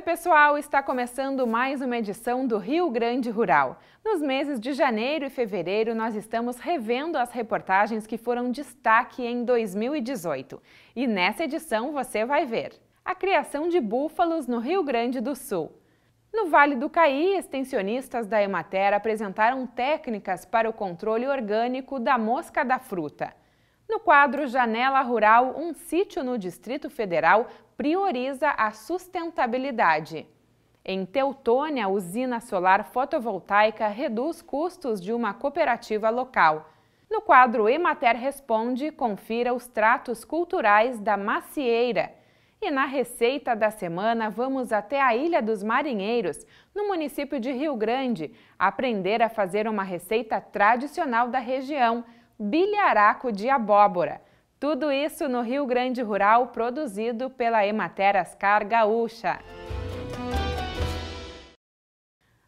Oi, pessoal! Está começando mais uma edição do Rio Grande Rural. Nos meses de janeiro e fevereiro, nós estamos revendo as reportagens que foram destaque em 2018. E nessa edição você vai ver a criação de búfalos no Rio Grande do Sul. No Vale do Caí, extensionistas da Emater apresentaram técnicas para o controle orgânico da mosca da fruta. No quadro Janela Rural, um sítio no Distrito Federal prioriza a sustentabilidade. Em Teutônia, a usina solar fotovoltaica reduz custos de uma cooperativa local. No quadro Emater Responde, confira os tratos culturais da macieira. E na receita da semana, vamos até a Ilha dos Marinheiros, no município de Rio Grande, aprender a fazer uma receita tradicional da região – bilharaco de abóbora. Tudo isso no Rio Grande Rural, produzido pela Emater Ascar Gaúcha.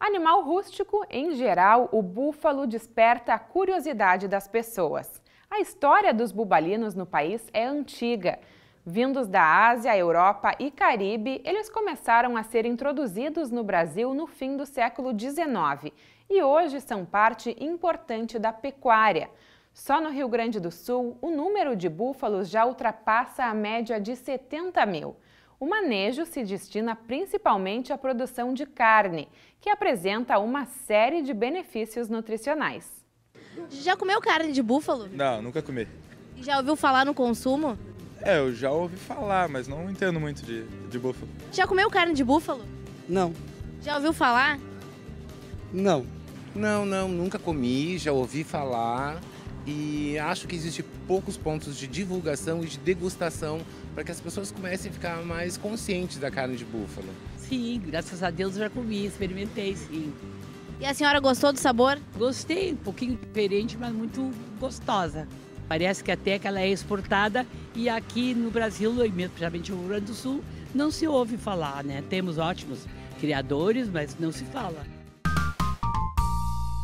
Animal rústico, em geral, o búfalo desperta a curiosidade das pessoas. A história dos bubalinos no país é antiga. Vindos da Ásia, Europa e Caribe, eles começaram a ser introduzidos no Brasil no fim do século XIX e hoje são parte importante da pecuária. Só no Rio Grande do Sul, o número de búfalos já ultrapassa a média de 70 mil. O manejo se destina principalmente à produção de carne, que apresenta uma série de benefícios nutricionais. Já comeu carne de búfalo? Não, nunca comi. já ouviu falar no consumo? É, eu já ouvi falar, mas não entendo muito de, de búfalo. Já comeu carne de búfalo? Não. Já ouviu falar? Não. Não, não, nunca comi, já ouvi falar e acho que existe poucos pontos de divulgação e de degustação para que as pessoas comecem a ficar mais conscientes da carne de búfalo. Sim, graças a Deus eu já comi, experimentei sim. E a senhora gostou do sabor? Gostei, um pouquinho diferente, mas muito gostosa. Parece que até que ela é exportada e aqui no Brasil, principalmente no Rio Grande do Sul, não se ouve falar, né? Temos ótimos criadores, mas não se fala.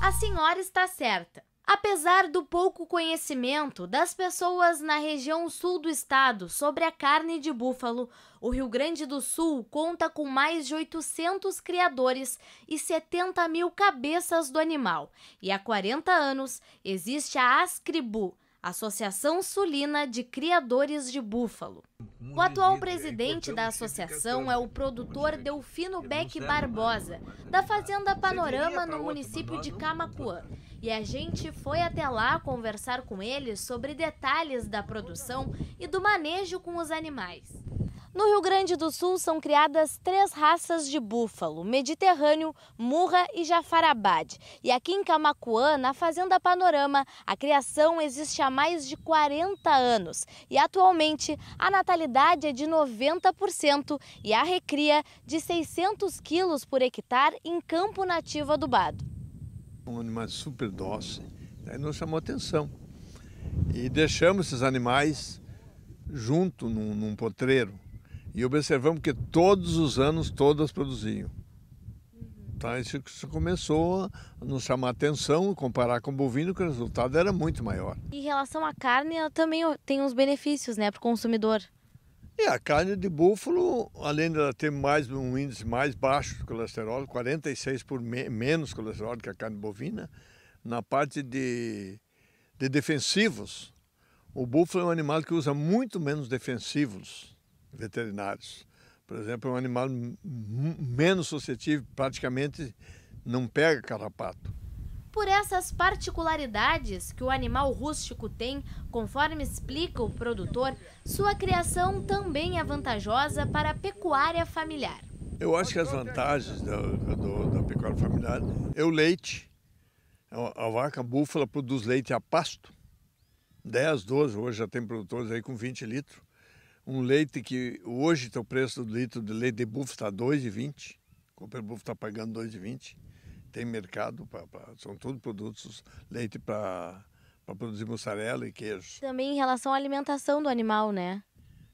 A senhora está certa. Apesar do pouco conhecimento das pessoas na região sul do estado sobre a carne de búfalo, o Rio Grande do Sul conta com mais de 800 criadores e 70 mil cabeças do animal. E há 40 anos existe a Ascribu, Associação Sulina de Criadores de Búfalo. Hum, o atual presidente da associação é o produtor Delfino Beck Barbosa, da Fazenda Panorama, no município de Camacuã. E a gente foi até lá conversar com ele sobre detalhes da produção e do manejo com os animais. No Rio Grande do Sul são criadas três raças de búfalo: Mediterrâneo, Murra e Jafarabad. E aqui em Camacuã, na Fazenda Panorama, a criação existe há mais de 40 anos. E atualmente a natalidade é de 90% e a recria de 600 quilos por hectare em campo nativo adubado. Um animal super doce, aí né, nos chamou atenção. E deixamos esses animais junto num, num potreiro e observamos que todos os anos todas produziam. Tá, isso, começou a nos chamar atenção, comparar com o bovino, que o resultado era muito maior. Em relação à carne, ela também tem uns benefícios né, para o consumidor. É, a carne de búfalo, além de ela ter mais um índice mais baixo de colesterol, 46 por me, menos colesterol que a carne bovina, na parte de, de defensivos, o búfalo é um animal que usa muito menos defensivos veterinários. Por exemplo, é um animal menos suscetível, praticamente não pega carrapato. Por essas particularidades que o animal rústico tem, conforme explica o produtor, sua criação também é vantajosa para a pecuária familiar. Eu acho que as vantagens da, do, da pecuária familiar é o leite. É a, a vaca búfala produz leite a pasto, 10, 12, hoje já tem produtores aí com 20 litros um leite que hoje o preço do litro de leite de bufo está 2,20. Cooper Bufo está pagando 2,20. Tem mercado, pra, pra, são todos produtos, leite para produzir mussarela e queijo. Também em relação à alimentação do animal, né?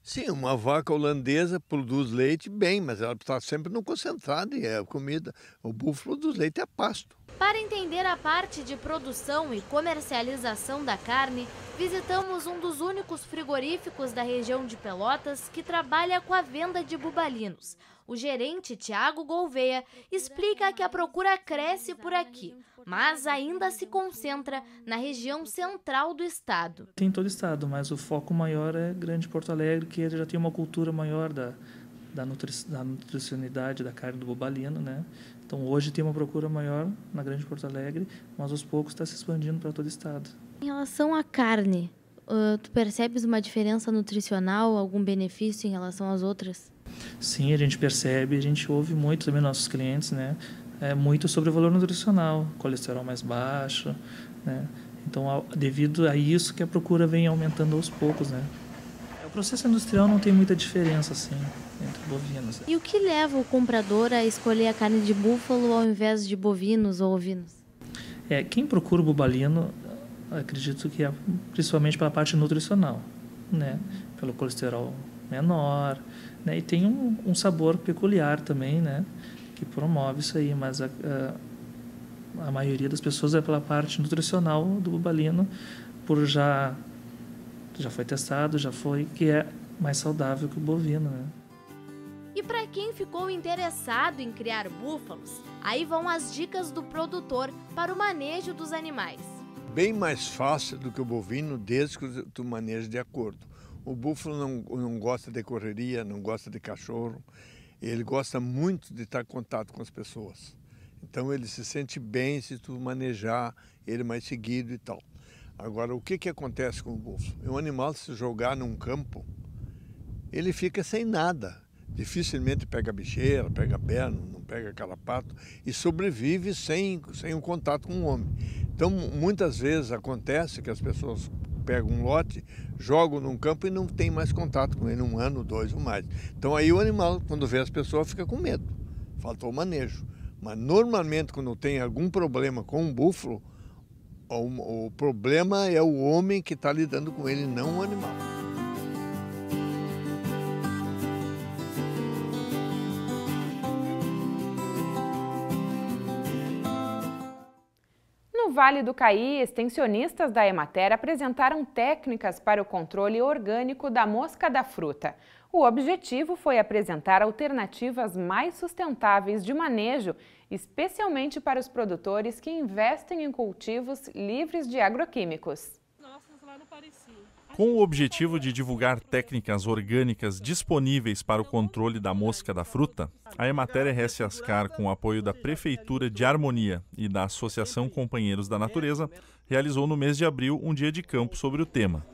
Sim, uma vaca holandesa produz leite bem, mas ela está sempre no concentrado e é comida. O búfalo produz leite é pasto. Para entender a parte de produção e comercialização da carne, visitamos um dos únicos frigoríficos da região de Pelotas que trabalha com a venda de bubalinos. O gerente Tiago Gouveia explica que a procura cresce por aqui, mas ainda se concentra na região central do estado. Tem todo o estado, mas o foco maior é Grande Porto Alegre, que já tem uma cultura maior da, da, nutri da nutricionalidade da carne do bobalino, né? Então hoje tem uma procura maior na Grande Porto Alegre, mas aos poucos está se expandindo para todo o estado. Em relação à carne, tu percebes uma diferença nutricional, algum benefício em relação às outras? Sim, a gente percebe, a gente ouve muito também nossos clientes, né? É muito sobre o valor nutricional, colesterol mais baixo, né? Então, devido a isso que a procura vem aumentando aos poucos, né? O processo industrial não tem muita diferença, assim entre bovinos. É. E o que leva o comprador a escolher a carne de búfalo ao invés de bovinos ou ovinos? É, quem procura o bubalino, acredito que é principalmente pela parte nutricional, né? Pelo colesterol menor, né? E tem um, um sabor peculiar também, né? Que promove isso aí, mas a, a, a maioria das pessoas é pela parte nutricional do bubalino, por já já foi testado, já foi que é mais saudável que o bovino, né? E para quem ficou interessado em criar búfalos, aí vão as dicas do produtor para o manejo dos animais. Bem mais fácil do que o bovino, desde que tu maneje de acordo. O búfalo não, não gosta de correria, não gosta de cachorro, ele gosta muito de estar em contato com as pessoas. Então ele se sente bem se tu manejar ele mais seguido e tal. Agora, o que, que acontece com o búfalo? É um animal se jogar num campo, ele fica sem nada dificilmente pega bicheira, pega perna, não pega carapato e sobrevive sem, sem um contato com o homem. Então, muitas vezes acontece que as pessoas pegam um lote, jogam num campo e não tem mais contato com ele, um ano, dois ou mais. Então, aí o animal, quando vê as pessoas, fica com medo. Faltou manejo. Mas, normalmente, quando tem algum problema com um búfalo, o, o problema é o homem que está lidando com ele, não o animal. Vale do Caí, extensionistas da Emater apresentaram técnicas para o controle orgânico da mosca da fruta. O objetivo foi apresentar alternativas mais sustentáveis de manejo, especialmente para os produtores que investem em cultivos livres de agroquímicos. Nossa, lá não parecia. Com o objetivo de divulgar técnicas orgânicas disponíveis para o controle da mosca da fruta, a Emater RS Ascar, com o apoio da Prefeitura de Harmonia e da Associação Companheiros da Natureza, realizou no mês de abril um dia de campo sobre o tema.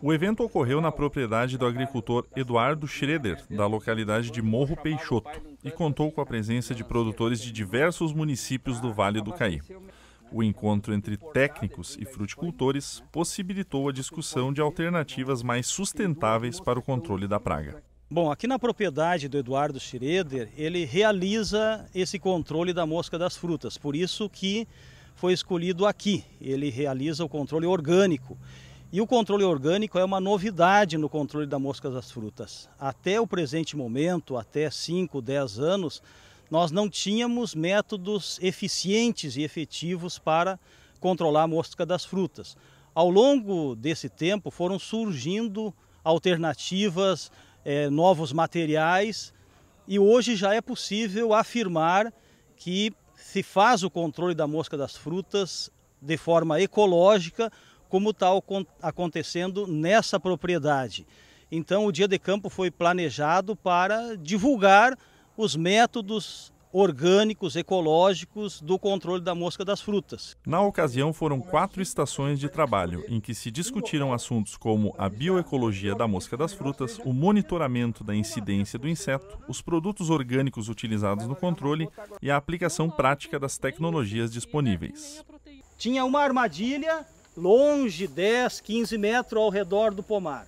O evento ocorreu na propriedade do agricultor Eduardo Schroeder, da localidade de Morro Peixoto, e contou com a presença de produtores de diversos municípios do Vale do Caí. O encontro entre técnicos e fruticultores possibilitou a discussão de alternativas mais sustentáveis para o controle da praga. Bom, aqui na propriedade do Eduardo Schroeder, ele realiza esse controle da mosca das frutas, por isso que foi escolhido aqui. Ele realiza o controle orgânico. E o controle orgânico é uma novidade no controle da mosca das frutas. Até o presente momento, até 5, 10 anos, nós não tínhamos métodos eficientes e efetivos para controlar a mosca das frutas. Ao longo desse tempo foram surgindo alternativas, eh, novos materiais e hoje já é possível afirmar que se faz o controle da mosca das frutas de forma ecológica, como está acontecendo nessa propriedade. Então, o Dia de Campo foi planejado para divulgar os métodos orgânicos, ecológicos do controle da mosca das frutas. Na ocasião, foram quatro estações de trabalho em que se discutiram assuntos como a bioecologia da mosca das frutas, o monitoramento da incidência do inseto, os produtos orgânicos utilizados no controle e a aplicação prática das tecnologias disponíveis. Tinha uma armadilha longe 10, 15 metros ao redor do pomar.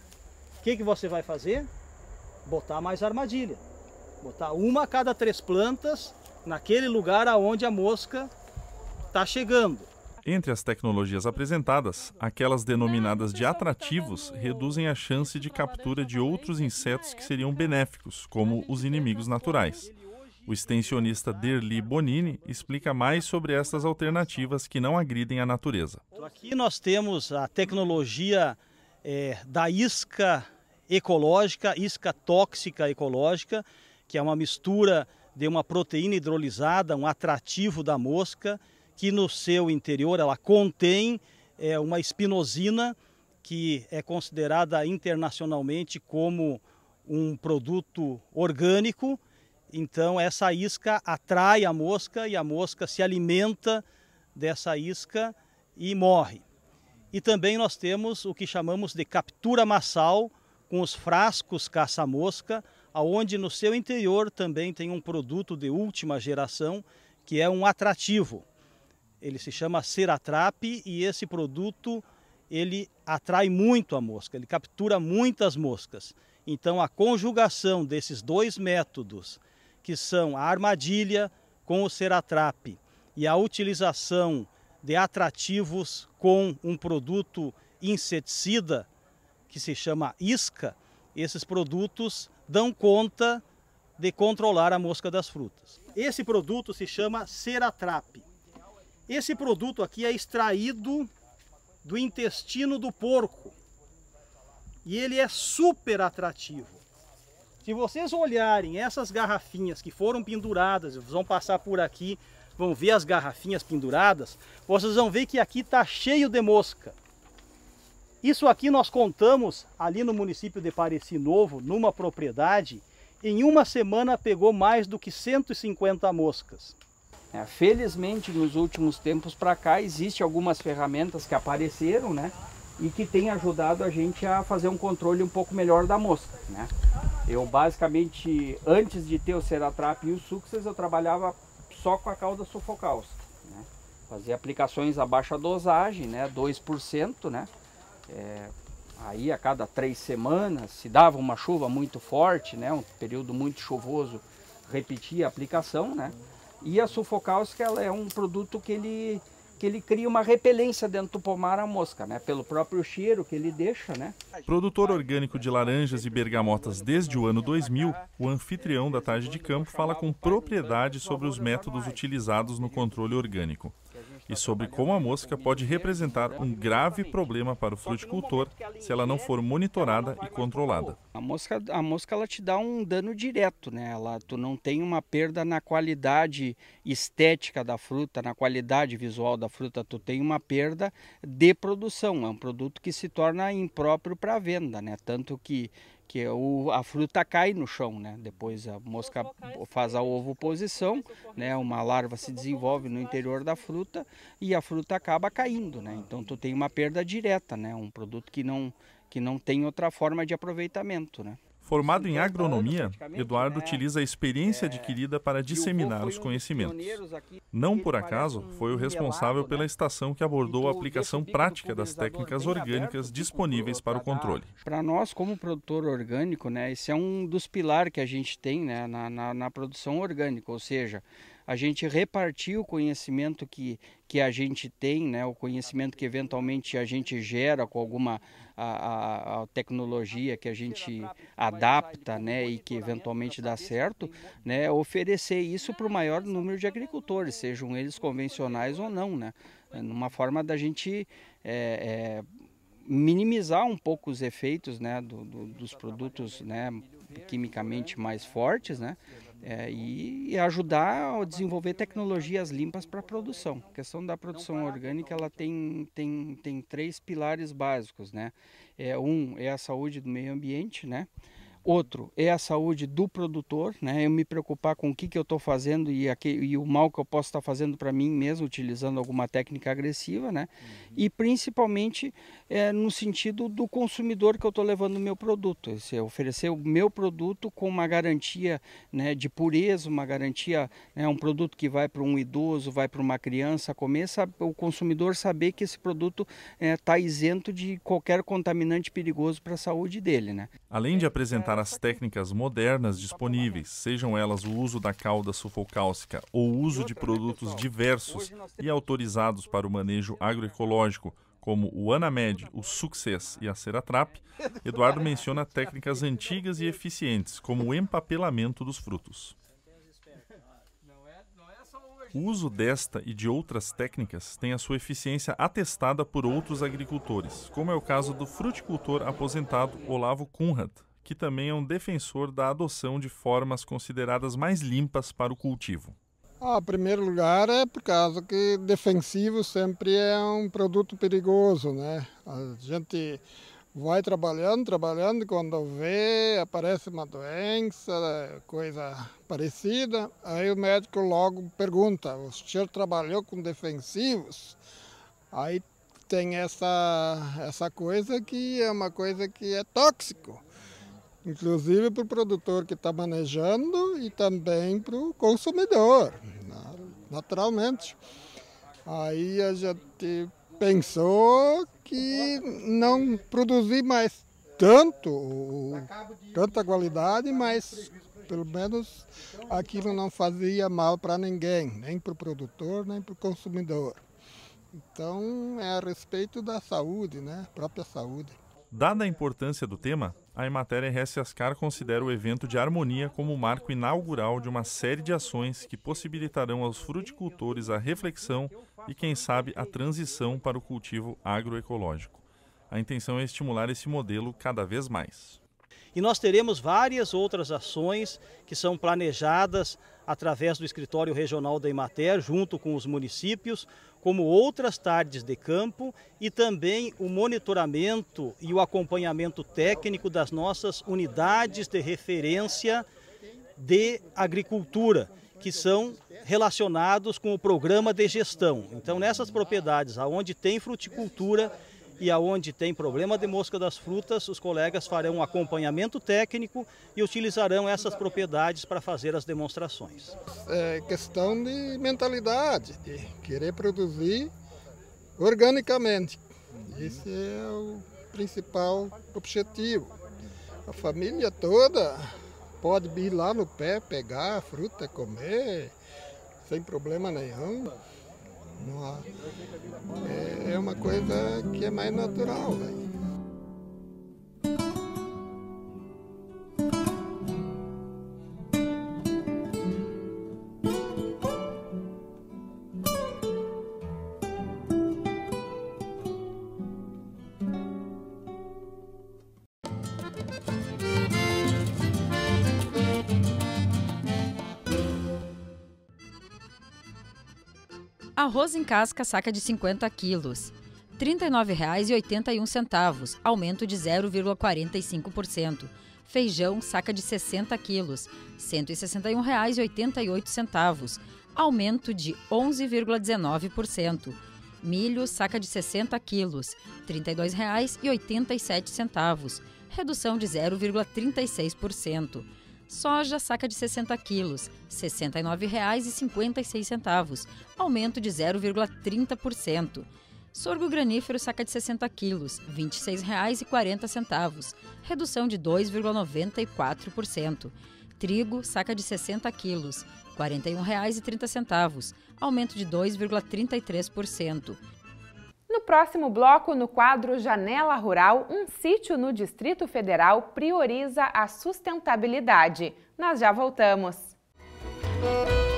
O que, que você vai fazer? Botar mais armadilha. Botar uma a cada três plantas naquele lugar aonde a mosca está chegando. Entre as tecnologias apresentadas, aquelas denominadas de atrativos reduzem a chance de captura de outros insetos que seriam benéficos, como os inimigos naturais. O extensionista Derli Bonini explica mais sobre essas alternativas que não agridem a natureza. Aqui nós temos a tecnologia é, da isca ecológica, isca tóxica ecológica, que é uma mistura de uma proteína hidrolisada, um atrativo da mosca, que no seu interior ela contém é, uma espinosina que é considerada internacionalmente como um produto orgânico. Então essa isca atrai a mosca e a mosca se alimenta dessa isca e morre. E também nós temos o que chamamos de captura massal com os frascos caça-mosca, aonde no seu interior também tem um produto de última geração que é um atrativo. Ele se chama Ceratrap e esse produto ele atrai muito a mosca, ele captura muitas moscas. Então a conjugação desses dois métodos, que são a armadilha com o Ceratrap e a utilização de atrativos com um produto inseticida que se chama isca, esses produtos dão conta de controlar a mosca das frutas. Esse produto se chama Ceratrap. Esse produto aqui é extraído do intestino do porco e ele é super atrativo. Se vocês olharem essas garrafinhas que foram penduradas, vão passar por aqui, vão ver as garrafinhas penduradas, vocês vão ver que aqui está cheio de mosca. Isso aqui nós contamos ali no município de Pareci Novo, numa propriedade, em uma semana pegou mais do que 150 moscas. É, felizmente, nos últimos tempos para cá, existem algumas ferramentas que apareceram, né? E que tem ajudado a gente a fazer um controle um pouco melhor da mosca, né? Eu basicamente, antes de ter o Ceratrap e o Success, eu trabalhava só com a cauda sufocal, né? Fazia aplicações a baixa dosagem, né? 2%, né? É, aí a cada três semanas, se dava uma chuva muito forte, né, um período muito chuvoso, repetia a aplicação, né? E a sulfocáustica ela é um produto que ele, que ele cria uma repelência dentro do pomar à mosca, né? Pelo próprio cheiro que ele deixa, né? Produtor orgânico de laranjas e bergamotas desde o ano 2000, o anfitrião da tarde de campo fala com propriedade sobre os métodos utilizados no controle orgânico e sobre como a mosca pode representar um grave problema para o fruticultor se ela não for monitorada e controlada. A mosca, a mosca ela te dá um dano direto, né? Ela, tu não tem uma perda na qualidade estética da fruta, na qualidade visual da fruta, tu tem uma perda de produção. É um produto que se torna impróprio para venda, né? Tanto que que é o, a fruta cai no chão, né? Depois a mosca faz a ovoposição, né? Uma larva se desenvolve no interior da fruta e a fruta acaba caindo, né? Ah, então tu tem uma perda direta, né? Um produto que não que não tem outra forma de aproveitamento, né? Formado em agronomia, Eduardo né, utiliza a experiência é, adquirida para disseminar os conhecimentos. Não por acaso, foi o responsável né? pela estação que abordou a aplicação prática das técnicas orgânicas disponíveis para o tá? controle. Para nós, como produtor orgânico, né, esse é um dos pilares que a gente tem né, na, na, na produção orgânica, ou seja, a gente repartir o conhecimento que, que a gente tem, né, o conhecimento que eventualmente a gente gera com alguma a, a, a tecnologia que a gente adapta né, e que eventualmente dá certo, né, oferecer isso para o maior número de agricultores, sejam eles convencionais ou não. Né, numa forma da gente. É, é, minimizar um pouco os efeitos né, do, do, dos produtos né, quimicamente né? mais fortes, né, é, e, ajudar a desenvolver tecnologias limpas para a produção. A questão da produção orgânica ela tem, tem, tem três pilares básicos, né? É, um é a saúde do meio ambiente, né? Outro é a saúde do produtor, né? Eu me preocupar com o que, que eu estou fazendo e, aqui, e o mal que eu posso estar tá fazendo para mim mesmo, utilizando alguma técnica agressiva, né? Uhum. E principalmente é, no sentido do consumidor que eu estou levando o meu produto. É, se oferecer o meu produto com uma garantia né, de pureza, uma garantia, né, um produto que vai para um idoso, vai para uma criança comer, o consumidor saber que esse produto está é, tá isento de qualquer contaminante perigoso para a saúde dele, né? Além de apresentar implementar as técnicas modernas disponíveis, sejam elas o uso da cauda sulfocálcica ou o uso de produtos diversos e autorizados para o manejo agroecológico, como o Anamed, o Success e a Ceratrap, Eduardo menciona técnicas antigas e eficientes, como o empapelamento dos frutos. O uso desta e de outras técnicas tem a sua eficiência atestada por outros agricultores, como é o caso do fruticultor aposentado Olavo Kunrad, que também é um defensor da adoção de formas consideradas mais limpas para o cultivo. Ah, em primeiro lugar é por causa que defensivo sempre é um produto perigoso, né? A gente vai trabalhando, trabalhando, quando vê, aparece uma doença, coisa parecida, aí o médico logo pergunta, o senhor trabalhou com defensivos? Aí tem essa, essa coisa que é uma coisa que é tóxico inclusive para o produtor que está manejando e também para o consumidor, né? naturalmente. Aí a gente pensou que não produzir mais tanto, tanta qualidade, mas pelo menos aquilo não fazia mal para ninguém, nem para o produtor, nem para o consumidor. Então é a respeito da saúde, né? Própria saúde. Dada a importância do tema, a Emater RS Ascar considera o evento de harmonia como o marco inaugural de uma série de ações que possibilitarão aos fruticultores a reflexão e, quem sabe, a transição para o cultivo agroecológico. A intenção é estimular esse modelo cada vez mais. E nós teremos várias outras ações que são planejadas através do escritório regional da Imater, junto com os municípios, como outras tardes de campo e também o monitoramento e o acompanhamento técnico das nossas unidades de referência de agricultura que são relacionados com o programa de gestão. Então, nessas propriedades aonde tem fruticultura, e aonde tem problema de mosca das frutas, os colegas farão um acompanhamento técnico e utilizarão essas propriedades para fazer as demonstrações. É questão de mentalidade, de querer produzir organicamente. Esse é o principal objetivo. A família toda pode ir lá no pé, pegar a fruta, comer, sem problema nenhum. É, é uma coisa que é mais natural, velho. Arroz em casca, saca de 50 quilos. R$ 39,81, aumento de 0,45%. Feijão, saca de 60 quilos, R$ 161,88, aumento de 11,19%. Milho, saca de 60 quilos, R$ 32,87, redução de 0,36%. Soja, saca de 60 quilos, R$ 69,56, aumento de 0,30%. Sorgo granífero, saca de 60 quilos, R$ 26,40, redução de 2,94%. Trigo, saca de 60 quilos, R$ 41,30, aumento de 2,33%. No próximo bloco, no quadro Janela Rural, um sítio no Distrito Federal prioriza a sustentabilidade. Nós já voltamos. Música